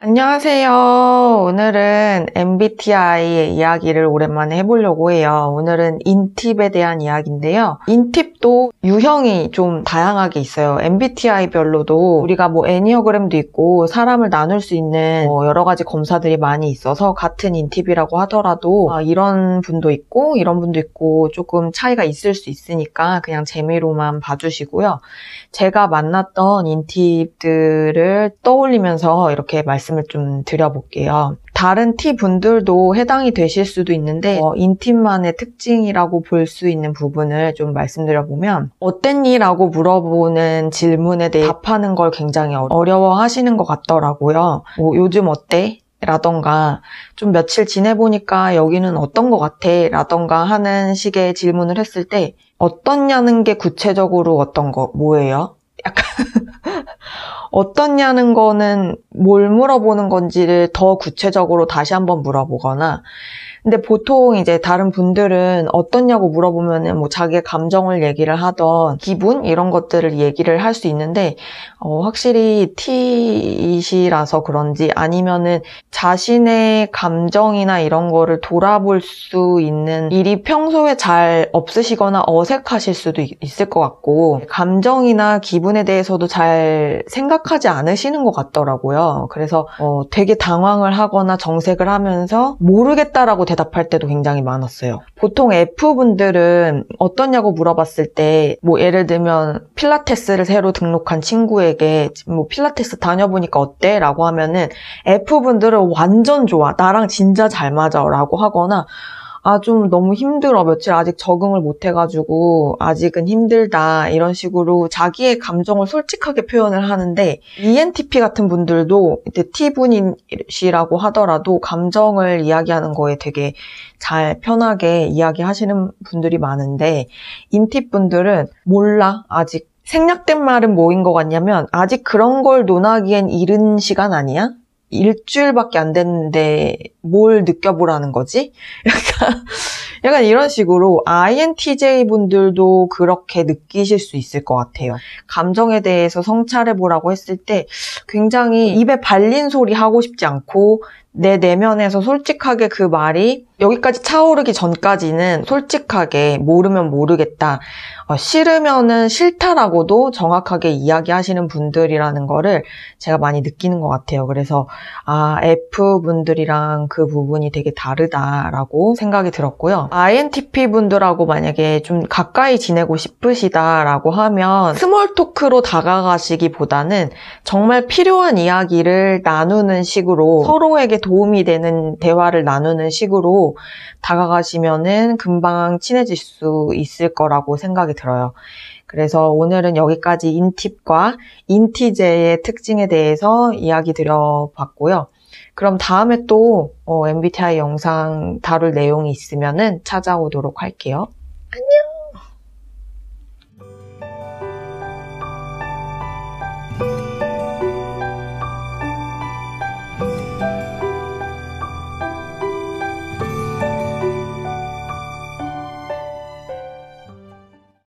안녕하세요. 오늘은 MBTI 의 이야기를 오랜만에 해보려고 해요. 오늘은 인팁에 대한 이야기인데요. 인팁도 유형이 좀 다양하게 있어요. MBTI별로도 우리가 뭐 애니어그램도 있고 사람을 나눌 수 있는 뭐 여러 가지 검사들이 많이 있어서 같은 인팁이라고 하더라도 아 이런 분도 있고 이런 분도 있고 조금 차이가 있을 수 있으니까 그냥 재미로만 봐주시고요. 제가 만났던 인팁들을 떠올리면서 이렇게 말씀 말씀을 좀 드려볼게요. 다른 티 분들도 해당이 되실 수도 있는데 어, 인팀만의 특징이라고 볼 수 있는 부분을 좀 말씀드려보면 어땠니라고 물어보는 질문에 대해 답하는 걸 굉장히 어려워하시는 것 같더라고요. 뭐, 요즘 어때? 라던가 좀 며칠 지내보니까 여기는 어떤 것 같아? 라던가 하는 식의 질문을 했을 때 어떻냐는 게 구체적으로 어떤 거 뭐예요? 약간 어떻냐는 거는 뭘 물어보는 건지를 더 구체적으로 다시 한번 물어보거나 근데 보통 이제 다른 분들은 어떻냐고 물어보면은 뭐 자기의 감정을 얘기를 하던 기분 이런 것들을 얘기를 할 수 있는데 어 확실히 T이시라서 그런지 아니면은 자신의 감정이나 이런 거를 돌아볼 수 있는 일이 평소에 잘 없으시거나 어색하실 수도 있을 것 같고 감정이나 기분에 대해서도 잘 생각하지 않으시는 것 같더라고요. 그래서 어, 되게 당황을 하거나 정색을 하면서 모르겠다라고 대답할 때도 굉장히 많았어요. 보통 F분들은 어떠냐고 물어봤을 때뭐 예를 들면 필라테스를 새로 등록한 친구에게 뭐 필라테스 다녀보니까 어때? 라고 하면은 F분들은 완전 좋아. 나랑 진짜 잘 맞아. 라고 하거나 아, 좀 너무 힘들어. 며칠 아직 적응을 못 해가지고, 아직은 힘들다. 이런 식으로 자기의 감정을 솔직하게 표현을 하는데, ENTP 같은 분들도 이제 T분이시라고 하더라도 감정을 이야기하는 거에 되게 잘 편하게 이야기하시는 분들이 많은데, 인팁 분들은 몰라. 아직 생략된 말은 뭐인 것 같냐면, 아직 그런 걸 논하기엔 이른 시간 아니야? 일주일밖에 안 됐는데 뭘 느껴보라는 거지? 약간, 약간 이런 식으로 INTJ 분들도 그렇게 느끼실 수 있을 것 같아요. 감정에 대해서 성찰해보라고 했을 때 굉장히 입에 발린 소리 하고 싶지 않고 내 내면에서 솔직하게 그 말이 여기까지 차오르기 전까지는 솔직하게 모르면 모르겠다. 어, 싫으면은 싫다라고도 정확하게 이야기하시는 분들이라는 거를 제가 많이 느끼는 것 같아요. 그래서 아, F 분들이랑 그 부분이 되게 다르다라고 생각이 들었고요. INTP 분들하고 만약에 좀 가까이 지내고 싶으시다라고 하면 스몰 토크로 다가가시기보다는 정말 필요한 이야기를 나누는 식으로 서로에게 도움이 되는 대화를 나누는 식으로 다가가시면은 금방 친해질 수 있을 거라고 생각이 들어요. 그래서 오늘은 여기까지 인팁과 인티제의 특징에 대해서 이야기 드려봤고요. 그럼 다음에 또 MBTI 어, 영상 다룰 내용이 있으면은 찾아오도록 할게요. 안녕!